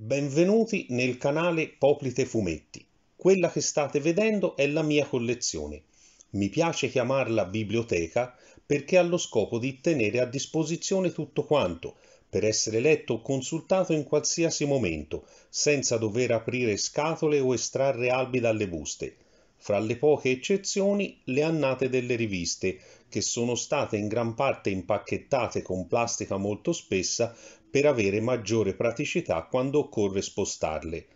Benvenuti nel canale Poplite Fumetti. Quella che state vedendo è la mia collezione. Mi piace chiamarla biblioteca perché ha lo scopo di tenere a disposizione tutto quanto, per essere letto o consultato in qualsiasi momento, senza dover aprire scatole o estrarre albi dalle buste fra le poche eccezioni le annate delle riviste, che sono state in gran parte impacchettate con plastica molto spessa per avere maggiore praticità quando occorre spostarle.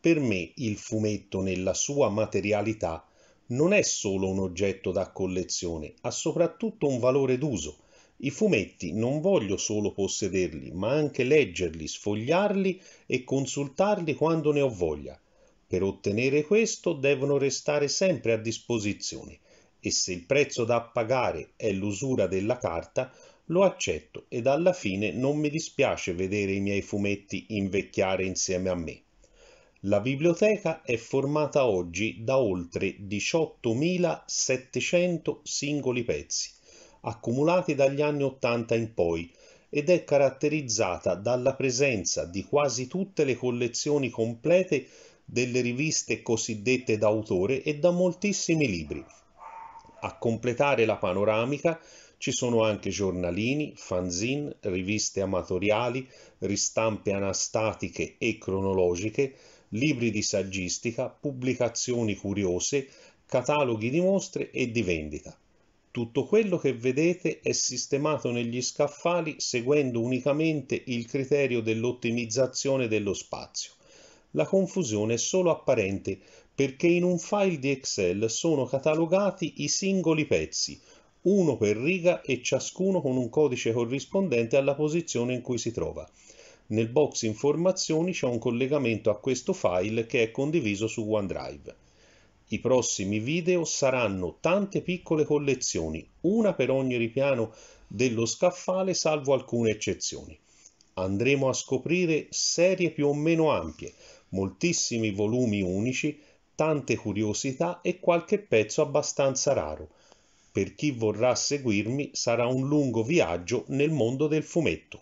Per me il fumetto nella sua materialità non è solo un oggetto da collezione, ha soprattutto un valore d'uso. I fumetti non voglio solo possederli, ma anche leggerli, sfogliarli e consultarli quando ne ho voglia. Per ottenere questo devono restare sempre a disposizione e se il prezzo da pagare è l'usura della carta, lo accetto ed alla fine non mi dispiace vedere i miei fumetti invecchiare insieme a me. La biblioteca è formata oggi da oltre 18.700 singoli pezzi, accumulati dagli anni 80 in poi, ed è caratterizzata dalla presenza di quasi tutte le collezioni complete delle riviste cosiddette d'autore e da moltissimi libri. A completare la panoramica ci sono anche giornalini, fanzine, riviste amatoriali, ristampe anastatiche e cronologiche, libri di saggistica, pubblicazioni curiose, cataloghi di mostre e di vendita. Tutto quello che vedete è sistemato negli scaffali seguendo unicamente il criterio dell'ottimizzazione dello spazio la confusione è solo apparente perché in un file di Excel sono catalogati i singoli pezzi, uno per riga e ciascuno con un codice corrispondente alla posizione in cui si trova. Nel box informazioni c'è un collegamento a questo file che è condiviso su OneDrive. I prossimi video saranno tante piccole collezioni, una per ogni ripiano dello scaffale salvo alcune eccezioni. Andremo a scoprire serie più o meno ampie, moltissimi volumi unici, tante curiosità e qualche pezzo abbastanza raro. Per chi vorrà seguirmi sarà un lungo viaggio nel mondo del fumetto.